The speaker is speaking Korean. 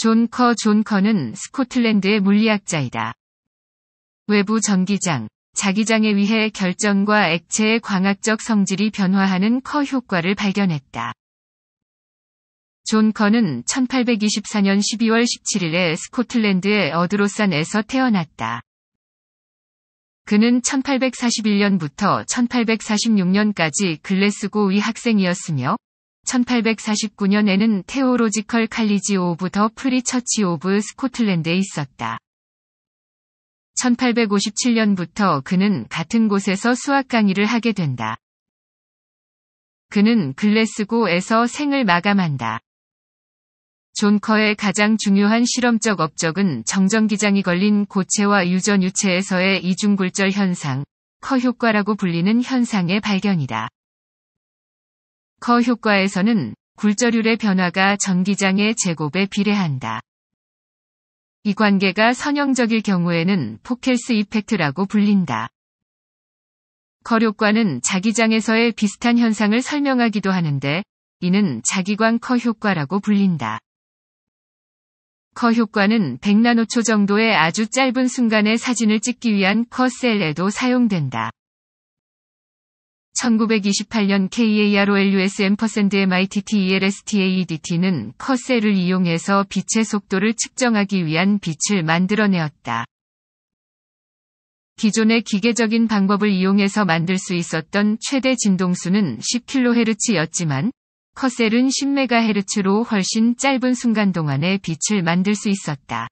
존 커 존커는 스코틀랜드의 물리학자이다. 외부 전기장, 자기장에 의해 결정과 액체의 광학적 성질이 변화하는 커 효과를 발견했다. 존 커는 1824년 12월 17일에 스코틀랜드의 어드로산에서 태어났다. 그는 1841년부터 1846년까지 글래스고위 학생이었으며 1849년에는 테오로지컬 칼리지 오브 더 프리 처치 오브 스코틀랜드에 있었다. 1857년부터 그는 같은 곳에서 수학 강의를 하게 된다. 그는 글래스고에서 생을 마감한다. 존커의 가장 중요한 실험적 업적은 정전기장이 걸린 고체와 유전유체에서의 이중굴절 현상, 커 효과라고 불리는 현상의 발견이다. 커 효과에서는 굴절율의 변화가 전기장의 제곱에 비례한다. 이 관계가 선형적일 경우에는 포켈스 이펙트라고 불린다. 커효과는 자기장에서의 비슷한 현상을 설명하기도 하는데 이는 자기관 커효과라고 불린다. 커효과는 100나노초 정도의 아주 짧은 순간에 사진을 찍기 위한 커셀에도 사용된다. 1928년 KAROLUS&MITTELSTAEDT는 m e e 커셀을 이용해서 빛의 속도를 측정하기 위한 빛을 만들어내었다. 기존의 기계적인 방법을 이용해서 만들 수 있었던 최대 진동수는 10kHz였지만 커셀은 10MHz로 훨씬 짧은 순간 동안에 빛을 만들 수 있었다.